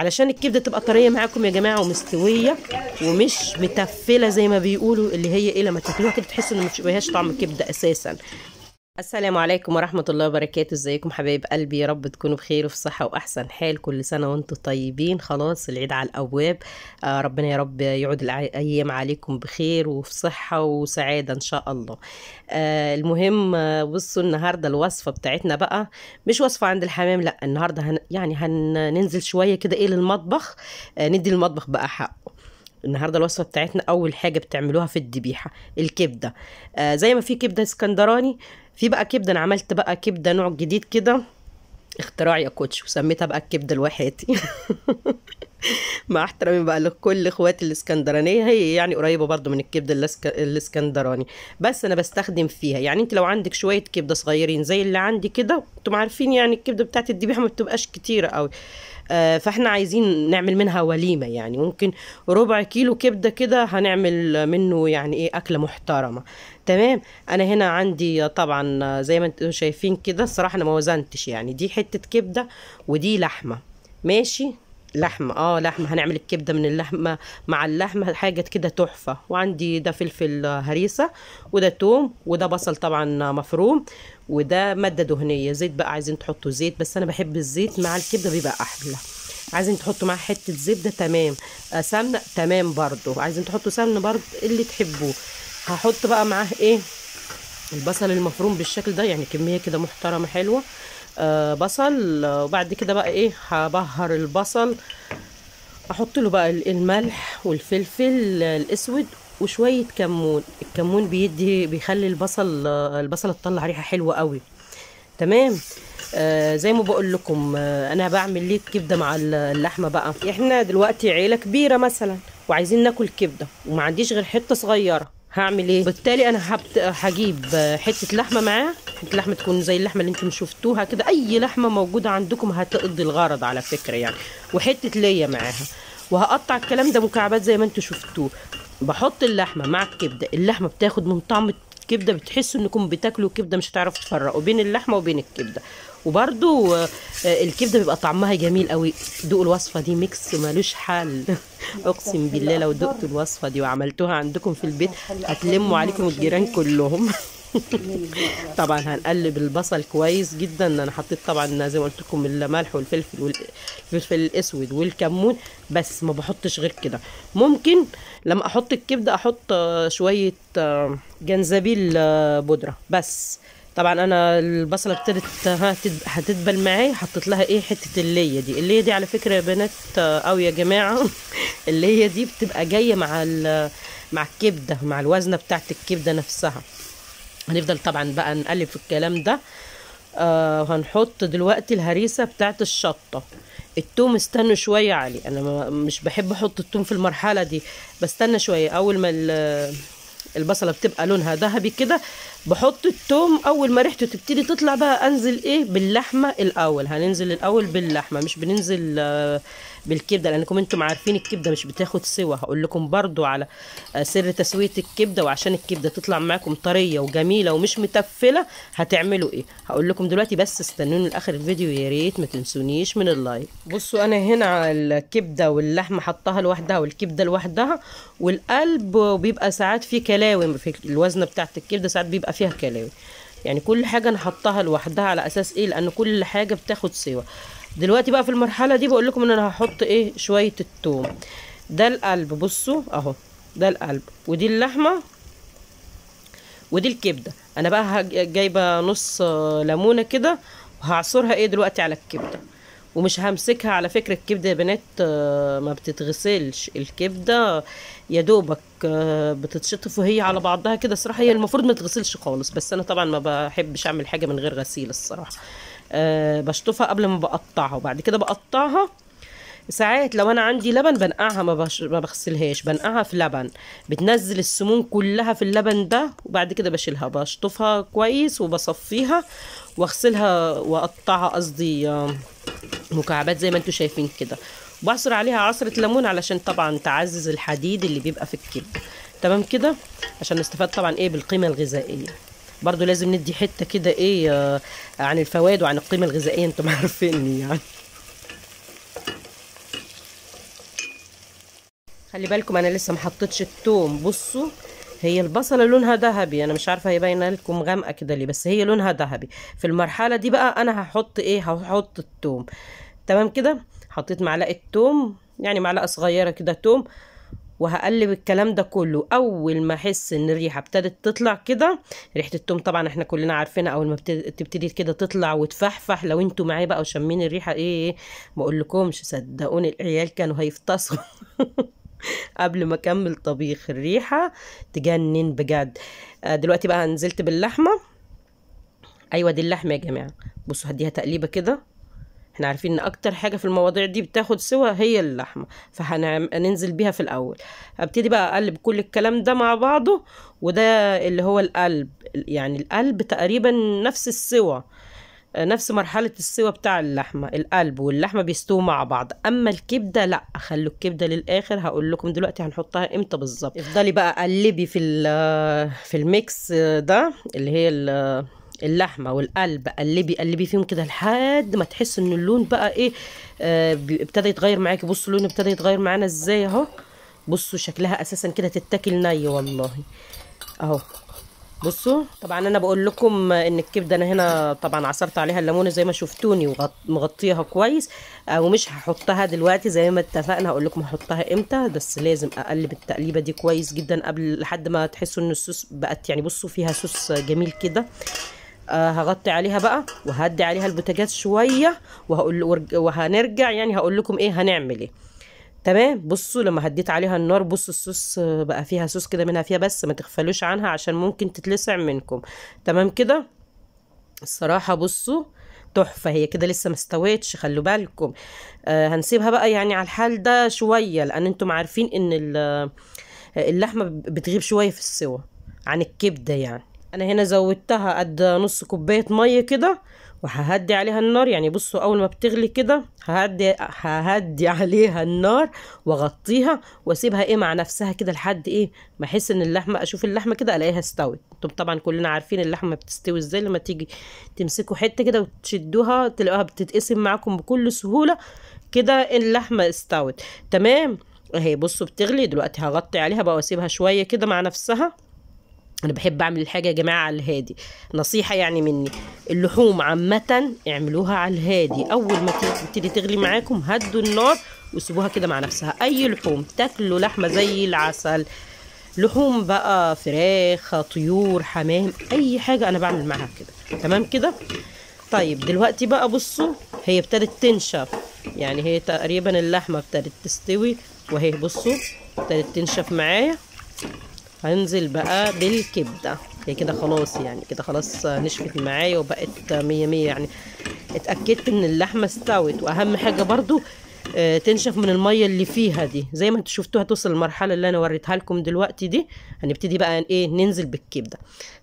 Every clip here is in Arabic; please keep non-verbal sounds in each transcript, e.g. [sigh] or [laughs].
علشان الكبده تبقى طريه معاكم يا جماعه ومستويه ومش متفله زي ما بيقولوا اللي هي ايه لما تاكلوها كده تحس ان مش طعم كبده اساسا السلام عليكم ورحمة الله وبركاته ازيكم حبايب قلبي يا رب تكونوا بخير وفي صحة وأحسن حال كل سنة وانتم طيبين خلاص العيد على الأبواب آه ربنا يا رب يعود الأيام عليكم بخير وفي صحة وسعادة إن شاء الله آه المهم آه، بصوا النهاردة الوصفة بتاعتنا بقى مش وصفة عند الحمام لا النهاردة هن يعني هننزل شوية كده ايه للمطبخ آه ندي المطبخ بقى حقه النهارده الوصفه بتاعتنا اول حاجه بتعملوها في الدبيحه الكبده آه زي ما في كبده اسكندراني في بقى كبده انا عملت بقى كبده نوع جديد كده اختراع يا كوتش وسميتها بقى الكبده الواحاتي [laughs] مع احترامي بقى لكل اخواتي الاسكندرانيه هي يعني قريبه برضو من الكبده الاسكندراني بس انا بستخدم فيها يعني انت لو عندك شويه كبده صغيرين زي اللي عندي كده انتم عارفين يعني الكبده بتاعت الدبيح ما بتبقاش كتيره قوي آه فاحنا عايزين نعمل منها وليمه يعني ممكن ربع كيلو كبده كده هنعمل منه يعني ايه اكله محترمه تمام انا هنا عندي طبعا زي ما انتم شايفين كده الصراحه انا ما وزنتش يعني دي حته كبده ودي لحمه ماشي لحمة اه لحمة هنعمل الكبدة من اللحمة مع اللحمة حاجة كده تحفة وعندي ده فلفل هريسة وده توم وده بصل طبعا مفروم وده مادة دهنية زيت بقى عايزين تحطوا زيت بس انا بحب الزيت مع الكبدة بيبقى احلى عايزين تحطوا معاه حتة زبدة تمام آه، سمنة تمام برضو عايزين تحطوا سمنة برضو اللي تحبوه هحط بقى معاه ايه البصل المفروم بالشكل ده يعني كمية كده محترمة حلوة آه، بصل آه، وبعد كده بقى ايه هبهر البصل احط له بقى الملح والفلفل آه، الاسود وشويه كمون الكمون بيدي بيخلي البصل البصله تطلع ريحه حلوه قوي تمام آه زي ما بقول لكم آه انا بعمل ليه كبده مع اللحمه بقى احنا دلوقتي عيله كبيره مثلا وعايزين ناكل كبده وما عنديش غير حته صغيره هعمل ايه بالتالي انا هبت... هجيب حته لحمه معاه حته لحمه تكون زي اللحمه اللي انتم شفتوها كده اي لحمه موجوده عندكم هتقضي الغرض على فكره يعني وحته ليا معاها وهقطع الكلام ده مكعبات زي ما انتم شفتوه بحط اللحمه مع الكبده اللحمه بتاخد من طعم الكبده بتحسوا انكم بتاكلوا كبده مش هتعرفوا تفرقوا بين اللحمه وبين الكبده وبرده آه، الكبده بيبقى طعمها جميل قوي دوق الوصفه دي ميكس ملوش حل [laughs] اقسم بالله لو دقتوا الوصفه دي وعملتوها عندكم في البيت هتلموا عليكم الجيران إيه؟ كلهم [laughs] طبعا هنقلب البصل كويس جدا انا حطيت طبعا زي ما قلت لكم الملح والفلفل والفلفل الاسود والكمون بس ما بحطش غير كده ممكن لما احط الكبده احط شويه آه، جنزبيل آه، بودره بس طبعا انا البصله ابتدت هتدبل معايا حطيت لها ايه حته الليه دي الليه دي على فكره يا بنات او يا جماعه [laughs] الليه دي بتبقى جايه مع مع الكبده مع الوزنه بتاعه الكبده نفسها هنفضل طبعا بقى نقلب في الكلام ده آه هنحط دلوقتي الهريسه بتاعه الشطه التوم استنوا شويه علي انا مش بحب احط التوم في المرحله دي بستنى شويه اول ما البصله بتبقى لونها ذهبي كده بحط التوم اول ما ريحته تبتدي تطلع بقى انزل ايه باللحمه الاول هننزل الاول باللحمه مش بننزل آه، بالكبده لانكم انتم عارفين الكبده مش بتاخد سوا هقول لكم برضو على آه، سر تسويه الكبده وعشان الكبده تطلع معاكم طريه وجميله ومش متفله هتعملوا ايه هقول لكم دلوقتي بس استنوني لاخر الفيديو يا ريت ما تنسونيش من اللايك بصوا انا هنا الكبده واللحمه حطها لوحدها والكبده لوحدها والقلب بيبقى ساعات فيه كلاوي في الوزنه بتاعه الكبده ساعات بيبقى فيها كلاوي يعني كل حاجه انا حطاها لوحدها على اساس ايه لان كل حاجه بتاخد سوا دلوقتي بقى في المرحله دي بقول لكم ان انا هحط ايه شويه التوم ده القلب بصوا اهو ده القلب ودي اللحمه ودي الكبده انا بقى جايبه نص ليمونه كده وهعصرها ايه دلوقتي على الكبده ومش همسكها على فكرة الكبدة يا بنات آه، ما بتتغسلش الكبدة يا دوبك آه، بتتشطف وهي على بعضها كده الصراحة هي المفروض ما تغسلش خالص بس أنا طبعا ما بحبش أعمل حاجة من غير غسيل الصراحة آه بشطفها قبل ما بقطعها وبعد كده بقطعها ساعات لو انا عندي لبن بنقعها ما, ما بغسلهاش بنقعها في لبن بتنزل السموم كلها في اللبن ده وبعد كده بشيلها بشطفها كويس وبصفيها واغسلها واقطعها قصدي آه، مكعبات زي ما انتم شايفين كده بعصر عليها عصرة ليمون علشان طبعا تعزز الحديد اللي بيبقى في الكبد تمام كده عشان نستفاد طبعا ايه بالقيمة الغذائية برضو لازم ندي حته كده ايه آه، عن الفوائد وعن القيمه الغذائيه انتم عارفيني يعني خلي بالكم انا لسه ما حطيتش الثوم بصوا هي البصله لونها ذهبي انا مش عارفه هي باينه لكم غامقه كده ليه بس هي لونها ذهبي في المرحله دي بقى انا هحط ايه هحط الثوم تمام كده حطيت معلقه ثوم يعني معلقه صغيره كده ثوم وهقلب الكلام ده كله اول ما احس ان الريحه ابتدت تطلع كده ريحه التوم طبعا احنا كلنا عارفينها اول ما تبتدي كده تطلع وتفحفح لو انتوا معايا بقى وشامين الريحه ايه, إيه، بقول لكمش صدقوني العيال كانوا هيفتصوا [laughs] قبل ما اكمل طبيخ الريحه تجنن بجد آه، دلوقتي بقى نزلت باللحمه ايوه دي اللحمه يا جماعه بصوا هديها تقليبه كده احنا عارفين ان اكتر حاجه في المواضيع دي بتاخد سوا هي اللحمه فهننزل بيها في الاول هبتدي بقى اقلب كل الكلام ده مع بعضه وده اللي هو القلب يعني القلب تقريبا نفس السوى نفس مرحلة السوى بتاع اللحمة القلب واللحمة بيستووا مع بعض أما الكبدة لا خلوا الكبدة للآخر هقول لكم دلوقتي هنحطها إمتى بالظبط افضلي بقى قلبي في في الميكس ده اللي هي اللحمه والقلب قلبي قلبي فيهم كده لحد ما تحس ان اللون بقى ايه آه ابتدى يتغير معاكي بصوا اللون ابتدى يتغير معانا ازاي اهو بصوا شكلها اساسا كده تتاكل ني والله اهو بصوا طبعا انا بقول لكم ان الكبده انا هنا طبعا عصرت عليها الليمونه زي ما شفتوني ومغطيها كويس آه، ومش هحطها دلوقتي زي ما اتفقنا هقول لكم هحطها امتى بس لازم اقلب التقليبه دي كويس جدا قبل لحد ما تحسوا ان الصوص بقت يعني بصوا فيها صوص جميل كده آه، هغطي عليها بقى وهدي عليها البوتاجاز شويه وهقول وهنرجع يعني هقول لكم ايه هنعمل ايه تمام بصوا لما هديت عليها النار بصوا الصوص بقى فيها صوص كده منها فيها بس ما تغفلوش عنها عشان ممكن تتلسع منكم تمام كده الصراحه بصوا تحفه هي كده لسه ما استويتش خلوا بالكم آه هنسيبها بقى يعني على الحال ده شويه لان انتم عارفين ان اللحمه بتغيب شويه في السوا عن الكبده يعني انا هنا زودتها قد نص كوبايه ميه كده وههدي عليها النار يعني بصوا اول ما بتغلي كده ههدي ههدي [laughs] عليها النار واغطيها واسيبها ايه مع نفسها كده لحد ايه ما احس ان اللحمه اشوف اللحمه كده الاقيها استوت انتم طبعا كلنا عارفين اللحمه بتستوي ازاي لما تيجي تمسكوا حته كده وتشدوها تلاقوها بتتقسم معاكم بكل سهوله كده اللحمه استوت تمام اهي بصوا بتغلي دلوقتي هغطي عليها بقى واسيبها شويه كده مع نفسها انا بحب اعمل الحاجه يا جماعه على الهادي نصيحه يعني مني اللحوم عامه اعملوها على الهادي اول ما تبتدي تغلي معاكم هدوا النار وسيبوها كده مع نفسها اي لحوم تاكلوا لحمه زي العسل لحوم بقى فراخ طيور حمام اي حاجه انا بعمل معاها كده تمام كده طيب دلوقتي بقى بصوا هي ابتدت تنشف يعني هي تقريبا اللحمه ابتدت تستوي وهي بصوا ابتدت تنشف معايا هنزل بقى بالكبدة هي كده خلاص يعني كده خلاص نشفت معايا وبقت مية مية يعني اتأكدت ان اللحمة استوت واهم حاجة برضو آه، تنشف من المية اللي فيها دي زي ما انتوا شفتوها توصل للمرحلة اللي انا وريتها لكم دلوقتي دي هنبتدي بقى ايه ننزل بالكبدة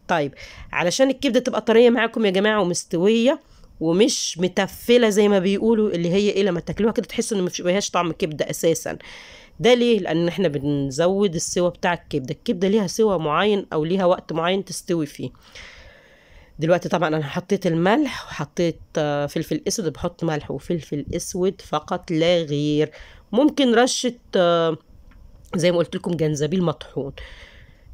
طيب علشان الكبدة تبقى طرية معاكم يا جماعة ومستوية ومش متفله زي ما بيقولوا اللي هي ايه لما تاكلوها كده تحسوا ان ما فيهاش طعم كبده اساسا ده ليه لان احنا بنزود السوى بتاع الكبده الكبده ليها سوى معين او ليها وقت معين تستوي فيه دلوقتي طبعا انا حطيت الملح وحطيت آه، فلفل اسود بحط ملح وفلفل اسود فقط لا غير ممكن رشه آه، زي ما قلت لكم جنزبيل مطحون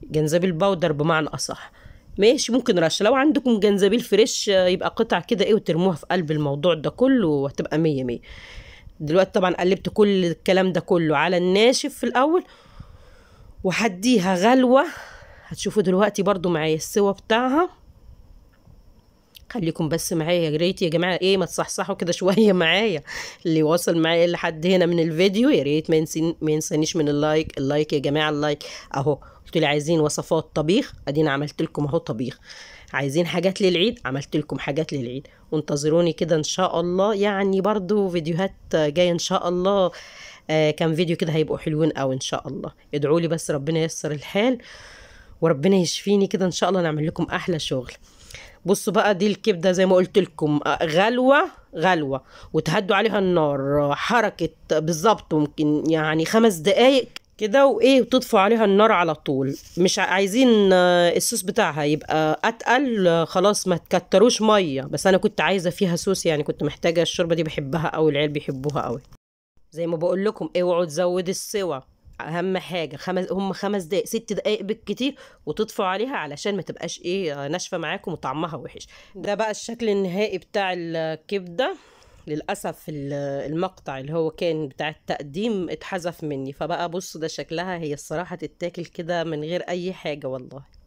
جنزبيل باودر بمعنى اصح ماشي ممكن رشه لو عندكم جنزبيل فريش آه، يبقى قطع كده ايه وترموها في قلب الموضوع ده كله وهتبقى مية مية دلوقتي طبعا قلبت كل الكلام ده كله على الناشف في الاول وهديها غلوه هتشوفوا دلوقتي برضو معايا السوا بتاعها خليكم بس معايا يا ريت يا جماعه ايه ما تصحصحوا كده شويه معايا اللي واصل معايا لحد هنا من الفيديو يا ريت ما ينسين ما ينسانيش من اللايك اللايك يا جماعه اللايك اهو قلت لي عايزين وصفات طبيخ ادينا عملت لكم اهو طبيخ عايزين حاجات للعيد عملت لكم حاجات للعيد وانتظروني كده ان شاء الله يعني برضو فيديوهات جايه ان شاء الله آه كام فيديو كده هيبقوا حلوين او ان شاء الله ادعوا لي بس ربنا ييسر الحال وربنا يشفيني كده ان شاء الله نعمل لكم احلى شغل بصوا بقى دي الكبده زي ما قلت لكم آه، غلوه غلوه وتهدوا عليها النار حركه بالظبط ممكن يعني خمس دقايق كده وايه وتطفوا عليها النار على طول مش عايزين آه، الصوص بتاعها يبقى اتقل خلاص ما تكتروش ميه بس انا كنت عايزه فيها صوص يعني كنت محتاجه الشوربه دي بحبها قوي العيال بيحبوها قوي زي ما بقول لكم اوعوا تزود السوى اهم حاجه خمس هم خمس دقائق ست دقائق بالكتير وتطفوا عليها علشان ما تبقاش ايه ناشفه معاكم وطعمها وحش ده بقى الشكل النهائي بتاع الكبده للأسف المقطع اللي هو كان بتاع التقديم اتحذف مني فبقى بص ده شكلها هي الصراحة تتاكل كده من غير أي حاجة والله